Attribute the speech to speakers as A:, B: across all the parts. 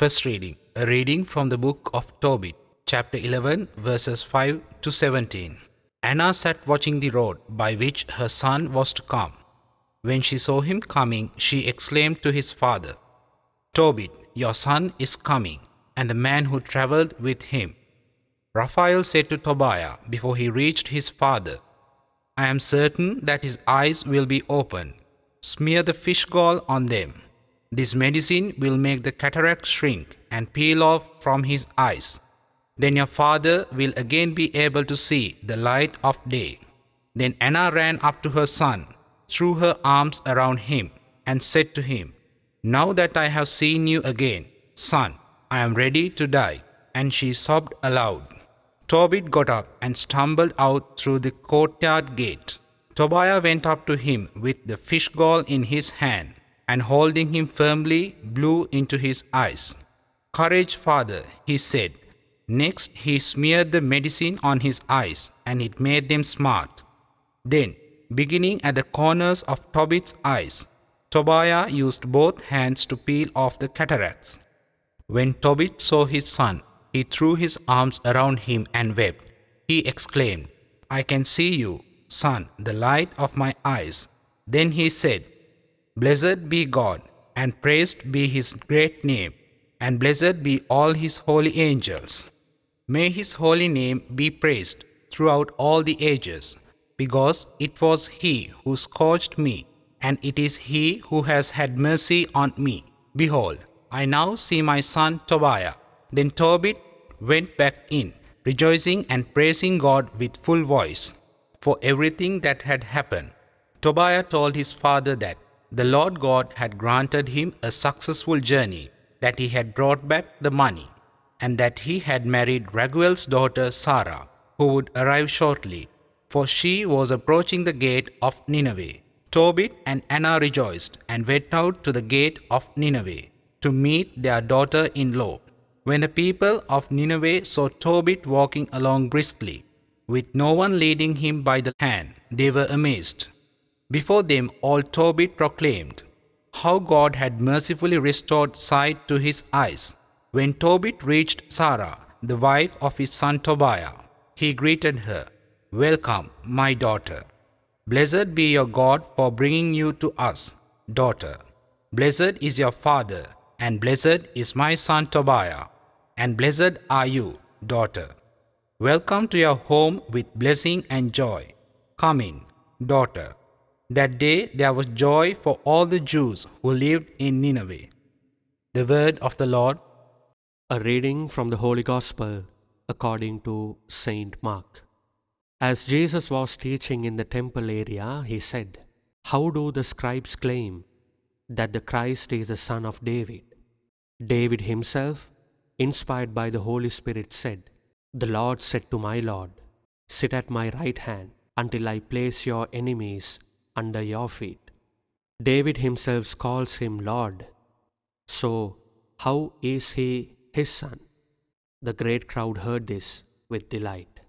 A: First reading, a reading from the book of Tobit, chapter 11, verses 5 to 17. Anna sat watching the road by which her son was to come. When she saw him coming, she exclaimed to his father, Tobit, your son is coming, and the man who traveled with him. Raphael said to Tobiah before he reached his father, I am certain that his eyes will be opened. Smear the fish gall on them this medicine will make the cataract shrink and peel off from his eyes. Then your father will again be able to see the light of day. Then Anna ran up to her son, threw her arms around him, and said to him, Now that I have seen you again, son, I am ready to die. And she sobbed aloud. Tobit got up and stumbled out through the courtyard gate. Tobiah went up to him with the fish gall in his hand and holding him firmly, blew into his eyes. Courage, father, he said. Next, he smeared the medicine on his eyes, and it made them smart. Then, beginning at the corners of Tobit's eyes, Tobiah used both hands to peel off the cataracts. When Tobit saw his son, he threw his arms around him and wept. He exclaimed, I can see you, son, the light of my eyes. Then he said, Blessed be God, and praised be his great name, and blessed be all his holy angels. May his holy name be praised throughout all the ages, because it was he who scourged me, and it is he who has had mercy on me. Behold, I now see my son Tobiah. Then Tobit went back in, rejoicing and praising God with full voice for everything that had happened. Tobiah told his father that the Lord God had granted him a successful journey, that he had brought back the money, and that he had married Raguel's daughter Sarah, who would arrive shortly, for she was approaching the gate of Nineveh. Tobit and Anna rejoiced and went out to the gate of Nineveh to meet their daughter in law. When the people of Nineveh saw Tobit walking along briskly, with no one leading him by the hand, they were amazed. Before them all Tobit proclaimed how God had mercifully restored sight to his eyes. When Tobit reached Sarah, the wife of his son Tobiah, he greeted her, Welcome, my daughter. Blessed be your God for bringing you to us, daughter. Blessed is your father, and blessed is my son Tobiah, and blessed are you, daughter. Welcome to your home with blessing and joy. Come in, daughter. That day there was joy for all the Jews who lived
B: in Nineveh. The word of the Lord. A reading from the Holy Gospel according to St. Mark. As Jesus was teaching in the temple area, he said, How do the scribes claim that the Christ is the son of David? David himself, inspired by the Holy Spirit, said, The Lord said to my Lord, Sit at my right hand until I place your enemies under your feet. David himself calls him Lord. So, how is he his son? The great crowd heard this with delight.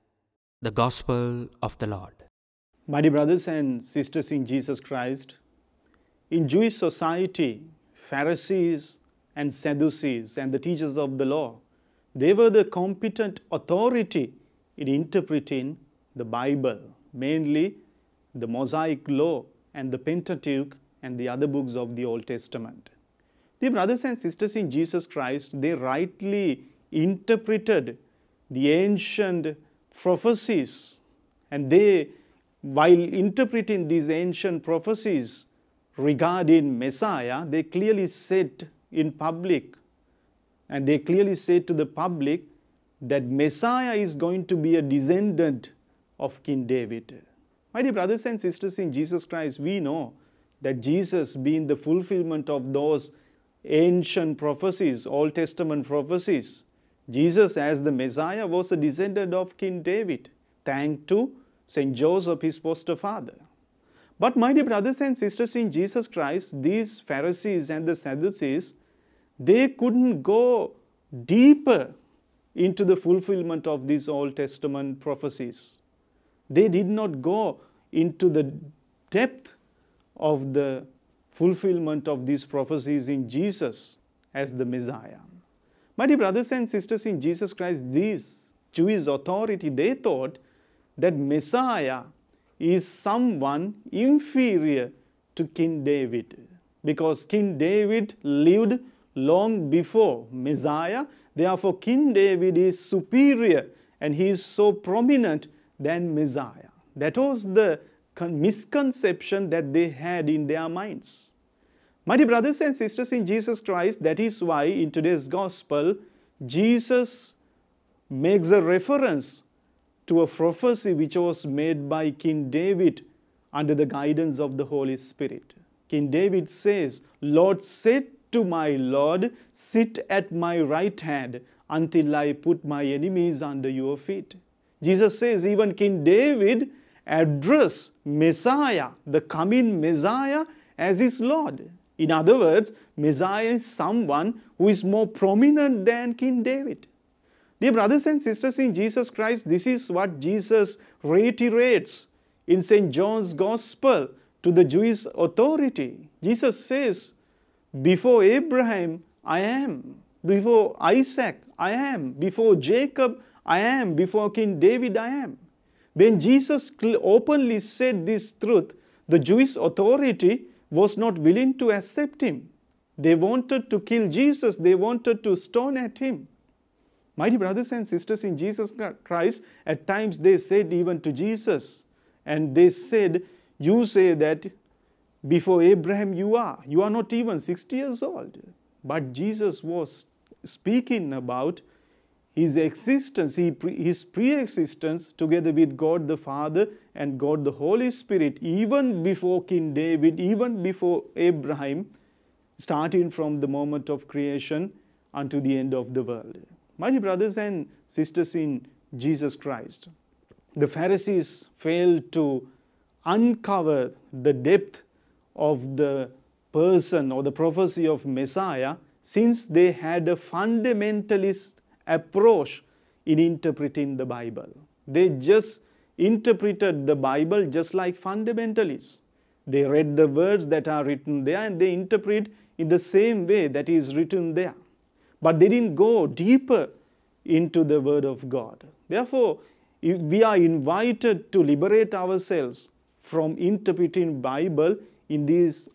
B: The Gospel of the Lord. Mighty brothers and sisters in Jesus Christ, in Jewish society, Pharisees and Sadducees and the teachers of the law, they were the competent authority in interpreting the Bible, mainly the Mosaic Law and the Pentateuch and the other books of the Old Testament. Dear brothers and sisters in Jesus Christ, they rightly interpreted the ancient prophecies and they, while interpreting these ancient prophecies regarding Messiah, they clearly said in public and they clearly said to the public that Messiah is going to be a descendant of King David. My dear brothers and sisters in Jesus Christ, we know that Jesus, being the fulfillment of those ancient prophecies, Old Testament prophecies, Jesus as the Messiah was a descendant of King David, thanks to Saint Joseph, his foster father. But my dear brothers and sisters in Jesus Christ, these Pharisees and the Sadducees, they couldn't go deeper into the fulfillment of these Old Testament prophecies. They did not go into the depth of the fulfillment of these prophecies in Jesus as the Messiah. My dear brothers and sisters in Jesus Christ, these Jewish authority, they thought that Messiah is someone inferior to King David because King David lived long before Messiah. Therefore, King David is superior and he is so prominent than Messiah. That was the misconception that they had in their minds. Mighty brothers and sisters in Jesus Christ, that is why in today's gospel, Jesus makes a reference to a prophecy which was made by King David under the guidance of the Holy Spirit. King David says, Lord said to my Lord, Sit at my right hand until I put my enemies under your feet. Jesus says even King David addressed Messiah, the coming Messiah, as his Lord. In other words, Messiah is someone who is more prominent than King David. Dear brothers and sisters in Jesus Christ, this is what Jesus reiterates in St. John's Gospel to the Jewish authority. Jesus says, Before Abraham, I am. Before Isaac, I am. Before Jacob, I am. Before King David, I am. When Jesus openly said this truth, the Jewish authority was not willing to accept him. They wanted to kill Jesus, they wanted to stone at him. Mighty brothers and sisters in Jesus Christ, at times they said even to Jesus, and they said, You say that before Abraham you are. You are not even 60 years old. But Jesus was speaking about his existence, his pre-existence together with God the Father and God the Holy Spirit, even before King David, even before Abraham, starting from the moment of creation unto the end of the world. My brothers and sisters in Jesus Christ, the Pharisees failed to uncover the depth of the person or the prophecy of Messiah since they had a fundamentalist approach in interpreting the Bible. They just interpreted the Bible just like fundamentalists. They read the words that are written there and they interpret in the same way that is written there. But they didn't go deeper into the Word of God. Therefore, we are invited to liberate ourselves from interpreting Bible in these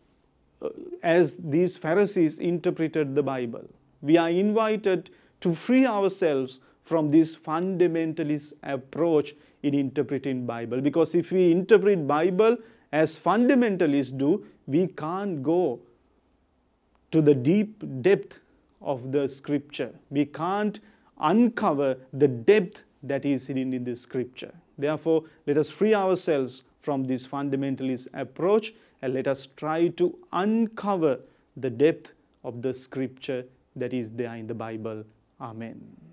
B: uh, as these Pharisees interpreted the Bible. We are invited to free ourselves from this fundamentalist approach in interpreting Bible. Because if we interpret Bible as fundamentalists do, we can't go to the deep depth of the scripture. We can't uncover the depth that is hidden in the scripture. Therefore, let us free ourselves from this fundamentalist approach and let us try to uncover the depth of the scripture that is there in the Bible 아멘.